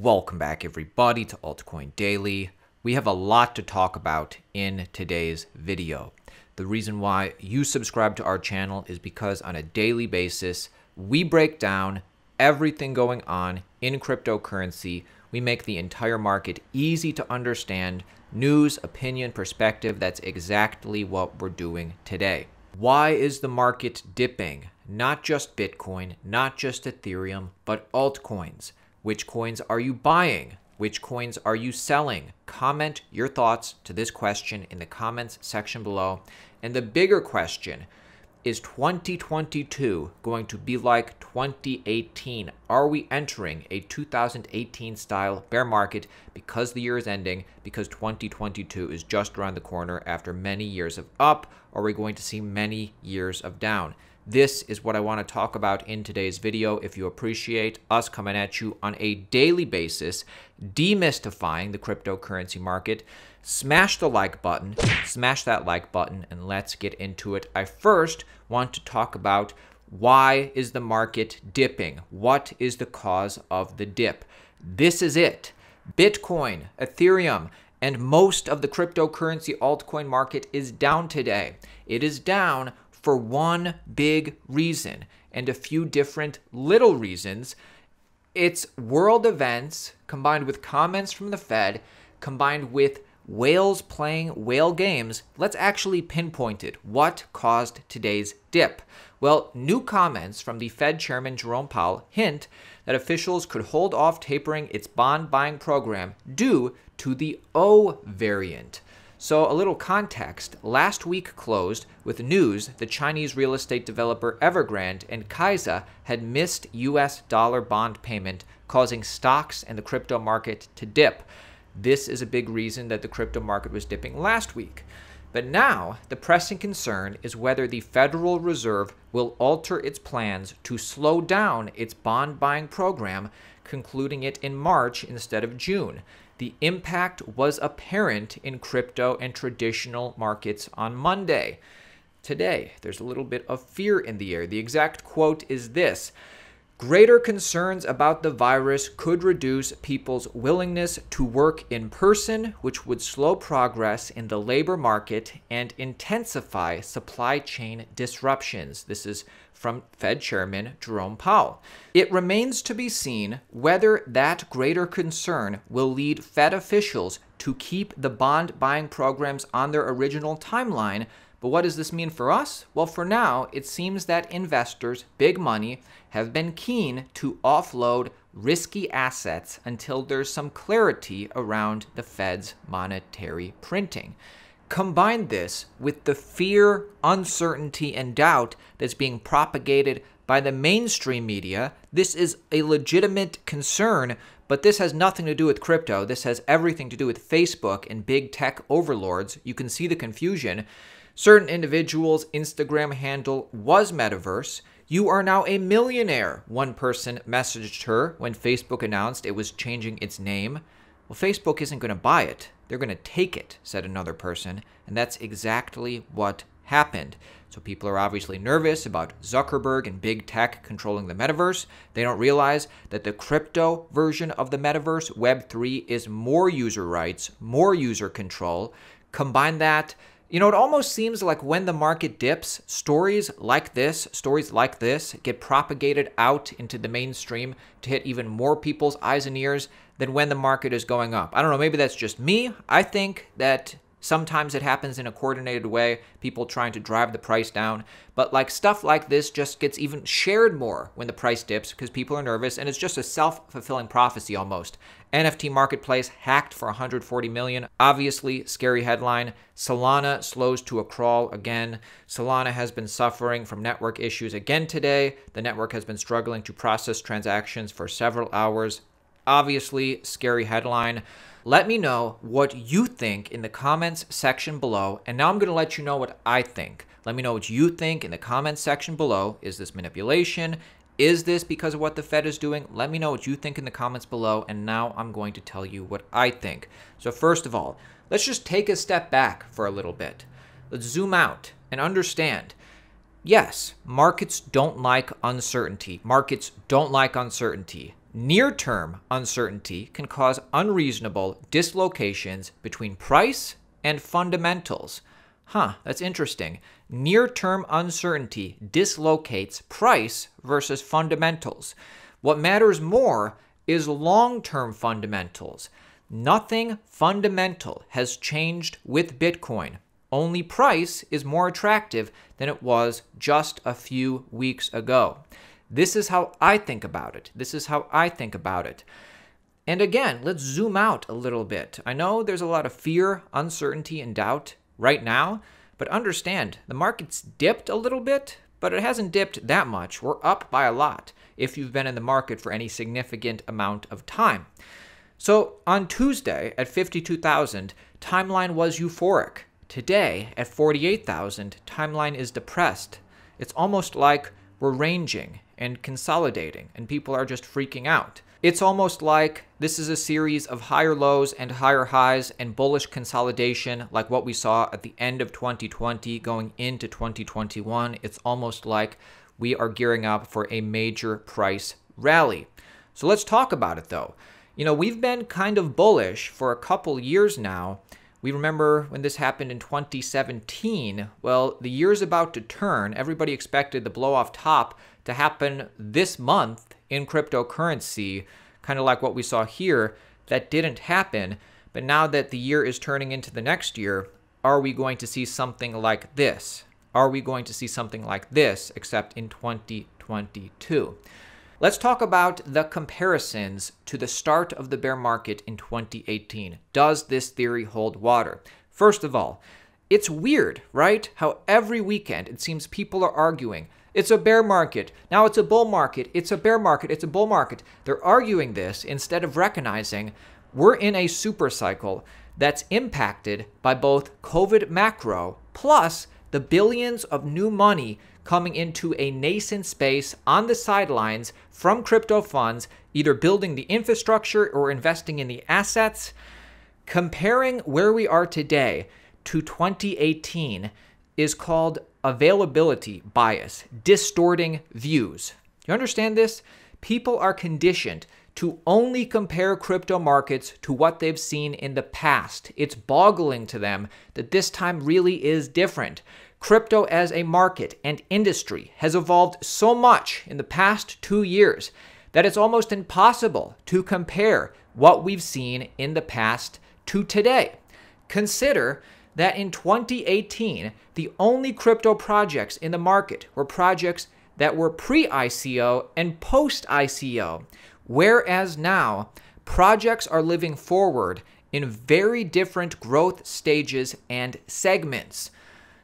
Welcome back, everybody, to Altcoin Daily. We have a lot to talk about in today's video. The reason why you subscribe to our channel is because on a daily basis, we break down everything going on in cryptocurrency. We make the entire market easy to understand news, opinion, perspective. That's exactly what we're doing today. Why is the market dipping? Not just Bitcoin, not just Ethereum, but altcoins. Which coins are you buying? Which coins are you selling? Comment your thoughts to this question in the comments section below. And the bigger question is 2022 going to be like 2018? Are we entering a 2018 style bear market because the year is ending, because 2022 is just around the corner after many years of up? Are we going to see many years of down? This is what I want to talk about in today's video. If you appreciate us coming at you on a daily basis, demystifying the cryptocurrency market, smash the like button, smash that like button, and let's get into it. I first want to talk about why is the market dipping? What is the cause of the dip? This is it. Bitcoin, Ethereum, and most of the cryptocurrency altcoin market is down today. It is down for one big reason and a few different little reasons. It's world events combined with comments from the Fed, combined with whales playing whale games. Let's actually pinpoint it. What caused today's dip? Well, new comments from the Fed Chairman Jerome Powell hint that officials could hold off tapering its bond buying program due to the O variant. So, a little context. Last week closed with news the Chinese real estate developer Evergrande and Kaiza had missed US dollar bond payment, causing stocks and the crypto market to dip. This is a big reason that the crypto market was dipping last week. But now, the pressing concern is whether the Federal Reserve will alter its plans to slow down its bond buying program, concluding it in March instead of June. The impact was apparent in crypto and traditional markets on Monday. Today, there's a little bit of fear in the air. The exact quote is this Greater concerns about the virus could reduce people's willingness to work in person, which would slow progress in the labor market and intensify supply chain disruptions. This is from Fed Chairman Jerome Powell. It remains to be seen whether that greater concern will lead Fed officials to keep the bond buying programs on their original timeline but what does this mean for us? Well, for now, it seems that investors, big money, have been keen to offload risky assets until there's some clarity around the Fed's monetary printing. Combine this with the fear, uncertainty, and doubt that's being propagated by the mainstream media. This is a legitimate concern, but this has nothing to do with crypto. This has everything to do with Facebook and big tech overlords. You can see the confusion certain individual's Instagram handle was metaverse. You are now a millionaire, one person messaged her when Facebook announced it was changing its name. Well, Facebook isn't going to buy it, they're going to take it, said another person. And that's exactly what happened. So people are obviously nervous about Zuckerberg and big tech controlling the metaverse. They don't realize that the crypto version of the metaverse, Web3, is more user rights, more user control. Combine that you know, it almost seems like when the market dips, stories like this, stories like this get propagated out into the mainstream to hit even more people's eyes and ears than when the market is going up. I don't know, maybe that's just me. I think that Sometimes it happens in a coordinated way, people trying to drive the price down. But like stuff like this just gets even shared more when the price dips because people are nervous and it's just a self-fulfilling prophecy almost. NFT marketplace hacked for 140 million. Obviously, scary headline. Solana slows to a crawl again. Solana has been suffering from network issues again today. The network has been struggling to process transactions for several hours. Obviously, scary headline. Let me know what you think in the comments section below. And now I'm going to let you know what I think. Let me know what you think in the comments section below. Is this manipulation? Is this because of what the Fed is doing? Let me know what you think in the comments below. And now I'm going to tell you what I think. So, first of all, let's just take a step back for a little bit. Let's zoom out and understand. Yes, markets don't like uncertainty. Markets don't like uncertainty. Near term uncertainty can cause unreasonable dislocations between price and fundamentals. Huh, that's interesting. Near term uncertainty dislocates price versus fundamentals. What matters more is long term fundamentals. Nothing fundamental has changed with Bitcoin. Only price is more attractive than it was just a few weeks ago. This is how I think about it. This is how I think about it. And again, let's zoom out a little bit. I know there's a lot of fear, uncertainty, and doubt right now, but understand the market's dipped a little bit, but it hasn't dipped that much. We're up by a lot if you've been in the market for any significant amount of time. So on Tuesday at 52,000, timeline was euphoric. Today at 48,000, timeline is depressed. It's almost like we're ranging and consolidating, and people are just freaking out. It's almost like this is a series of higher lows and higher highs and bullish consolidation, like what we saw at the end of 2020 going into 2021. It's almost like we are gearing up for a major price rally. So let's talk about it though. You know, we've been kind of bullish for a couple years now. We remember when this happened in 2017. Well, the year's about to turn. Everybody expected the blow off top to happen this month in cryptocurrency, kind of like what we saw here that didn't happen. But now that the year is turning into the next year, are we going to see something like this? Are we going to see something like this, except in 2022? Let's talk about the comparisons to the start of the bear market in 2018. Does this theory hold water? First of all, it's weird, right? How every weekend it seems people are arguing it's a bear market. Now it's a bull market. It's a bear market. It's a bull market. They're arguing this instead of recognizing we're in a super cycle that's impacted by both COVID macro plus the billions of new money coming into a nascent space on the sidelines from crypto funds, either building the infrastructure or investing in the assets. Comparing where we are today to 2018 is called availability bias, distorting views. You understand this? People are conditioned to only compare crypto markets to what they've seen in the past. It's boggling to them that this time really is different. Crypto as a market and industry has evolved so much in the past two years that it's almost impossible to compare what we've seen in the past to today. Consider that in 2018, the only crypto projects in the market were projects that were pre ICO and post ICO, whereas now projects are living forward in very different growth stages and segments.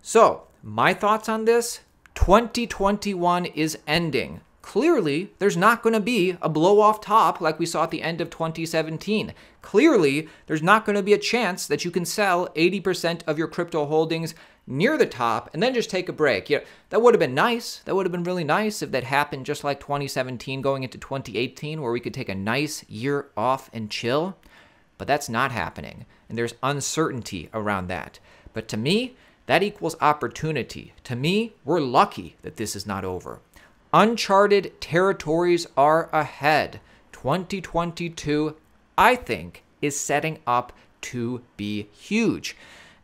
So, my thoughts on this 2021 is ending. Clearly, there's not going to be a blow off top like we saw at the end of 2017. Clearly, there's not going to be a chance that you can sell 80% of your crypto holdings near the top and then just take a break. Yeah, that would have been nice. That would have been really nice if that happened just like 2017 going into 2018 where we could take a nice year off and chill. But that's not happening. And there's uncertainty around that. But to me, that equals opportunity. To me, we're lucky that this is not over. Uncharted territories are ahead. 2022, I think, is setting up to be huge.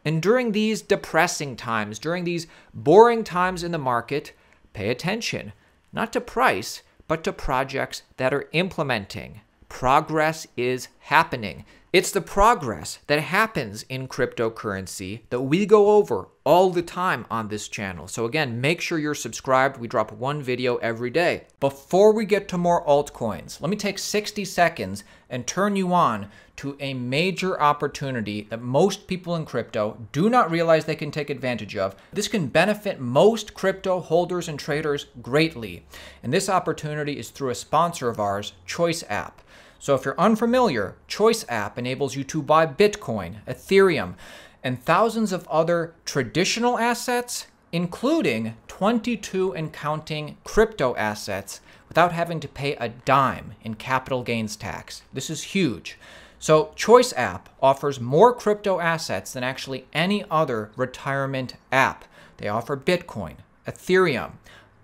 And during these depressing times, during these boring times in the market, pay attention, not to price, but to projects that are implementing. Progress is happening. It's the progress that happens in cryptocurrency that we go over all the time on this channel. So again, make sure you're subscribed. We drop one video every day. Before we get to more altcoins, let me take 60 seconds and turn you on to a major opportunity that most people in crypto do not realize they can take advantage of. This can benefit most crypto holders and traders greatly. And this opportunity is through a sponsor of ours, Choice App. So if you're unfamiliar, Choice app enables you to buy Bitcoin, Ethereum, and thousands of other traditional assets, including 22 and counting crypto assets without having to pay a dime in capital gains tax. This is huge. So Choice app offers more crypto assets than actually any other retirement app. They offer Bitcoin, Ethereum,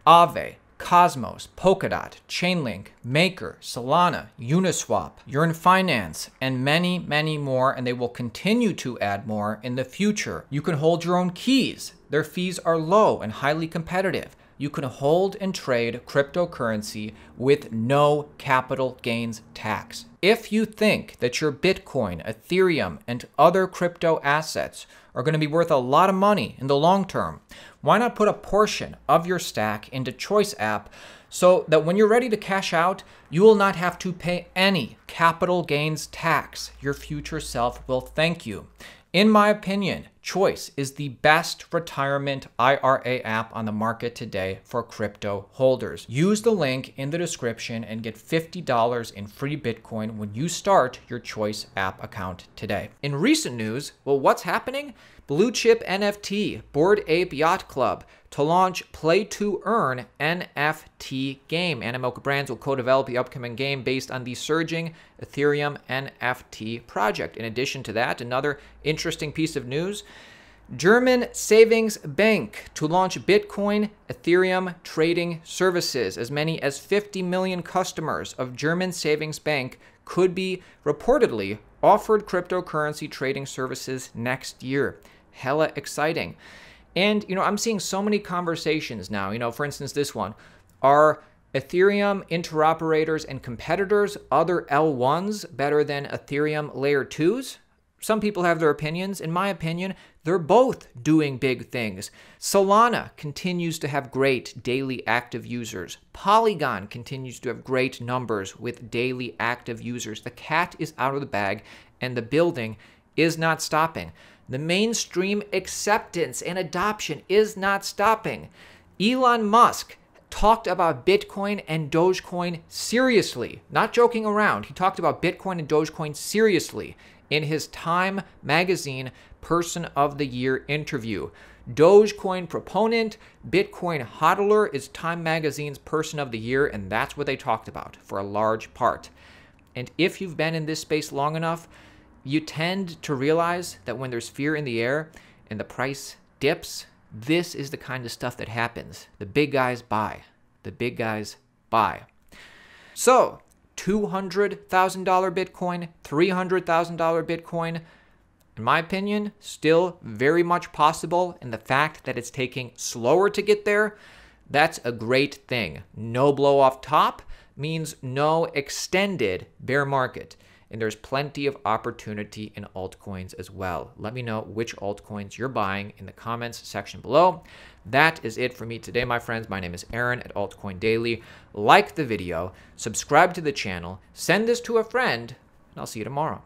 Aave, Cosmos, Polkadot, Chainlink, Maker, Solana, Uniswap, Yearn Finance, and many, many more, and they will continue to add more in the future. You can hold your own keys. Their fees are low and highly competitive you can hold and trade cryptocurrency with no capital gains tax. If you think that your Bitcoin, Ethereum, and other crypto assets are going to be worth a lot of money in the long term, why not put a portion of your stack into Choice app so that when you're ready to cash out, you will not have to pay any capital gains tax. Your future self will thank you. In my opinion, Choice is the best retirement IRA app on the market today for crypto holders. Use the link in the description and get $50 in free Bitcoin when you start your Choice app account today. In recent news, well, what's happening? Blue Chip NFT, Board Ape Yacht Club, to launch Play to Earn NFT game. Animoca Brands will co-develop the upcoming game based on the surging Ethereum NFT project. In addition to that, another interesting piece of news, German Savings Bank to launch Bitcoin Ethereum trading services. As many as 50 million customers of German Savings Bank could be reportedly offered cryptocurrency trading services next year. Hella exciting. And, you know, I'm seeing so many conversations now. You know, for instance, this one are Ethereum interoperators and competitors, other L1s, better than Ethereum layer 2s? Some people have their opinions. In my opinion, they're both doing big things. Solana continues to have great daily active users. Polygon continues to have great numbers with daily active users. The cat is out of the bag and the building is not stopping. The mainstream acceptance and adoption is not stopping. Elon Musk talked about Bitcoin and Dogecoin seriously, not joking around. He talked about Bitcoin and Dogecoin seriously in his Time Magazine Person of the Year interview. Dogecoin proponent, Bitcoin hodler is Time Magazine's Person of the Year, and that's what they talked about for a large part. And if you've been in this space long enough, you tend to realize that when there's fear in the air and the price dips, this is the kind of stuff that happens. The big guys buy. The big guys buy. So, $200,000 Bitcoin, $300,000 Bitcoin, in my opinion, still very much possible. And the fact that it's taking slower to get there, that's a great thing. No blow off top means no extended bear market and there's plenty of opportunity in altcoins as well. Let me know which altcoins you're buying in the comments section below. That is it for me today, my friends. My name is Aaron at Altcoin Daily. Like the video, subscribe to the channel, send this to a friend, and I'll see you tomorrow.